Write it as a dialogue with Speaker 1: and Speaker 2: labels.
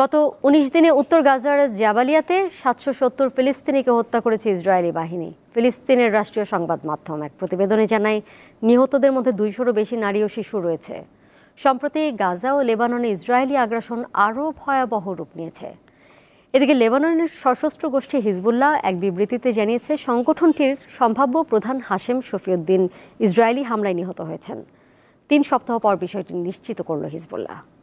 Speaker 1: গত ১৯ দিনে উত্তর গাজার জাবালিয়াতে সাতশো সত্তর ফিলিস্তিনিকে হত্যা করেছে ইসরায়েলি বাহিনী ফিলিস্তিনের রাষ্ট্রীয় সংবাদ মাধ্যম এক প্রতিবেদনে জানায় নিহতদের মধ্যে দুইশোরও বেশি নারী ও শিশু রয়েছে সম্প্রতি গাজা ও লেবাননে ইসরায়েলি আগ্রাসন আরও ভয়াবহ রূপ নিয়েছে এদিকে লেবাননের সশস্ত্র গোষ্ঠী হিজবুল্লাহ এক বিবৃতিতে জানিয়েছে সংগঠনটির সম্ভাব্য প্রধান হাশেম শফিউদ্দিন ইসরায়েলি হামলায় নিহত হয়েছেন তিন সপ্তাহ পর বিষয়টি নিশ্চিত করল হিজবুল্লাহ